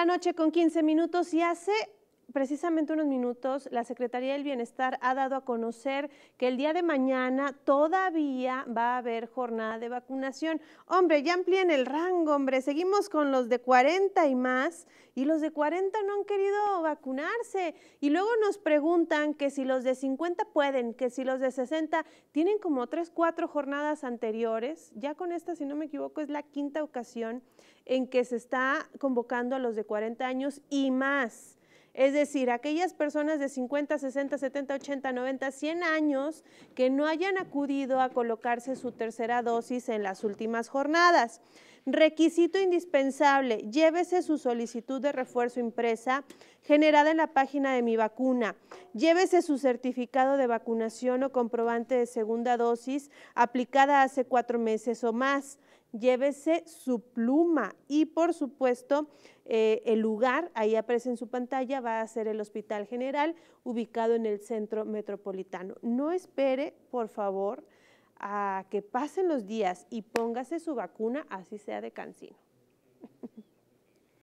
la noche con 15 minutos y hace precisamente unos minutos, la Secretaría del Bienestar ha dado a conocer que el día de mañana todavía va a haber jornada de vacunación. Hombre, ya amplíen el rango, hombre. Seguimos con los de 40 y más y los de 40 no han querido vacunarse. Y luego nos preguntan que si los de 50 pueden, que si los de 60 tienen como tres, cuatro jornadas anteriores. Ya con esta, si no me equivoco, es la quinta ocasión en que se está convocando a los de 40 años y más. Es decir, aquellas personas de 50, 60, 70, 80, 90, 100 años que no hayan acudido a colocarse su tercera dosis en las últimas jornadas. Requisito indispensable, llévese su solicitud de refuerzo impresa generada en la página de Mi Vacuna. Llévese su certificado de vacunación o comprobante de segunda dosis aplicada hace cuatro meses o más llévese su pluma y por supuesto eh, el lugar, ahí aparece en su pantalla, va a ser el Hospital General ubicado en el centro metropolitano. No espere, por favor, a que pasen los días y póngase su vacuna, así sea de cancino.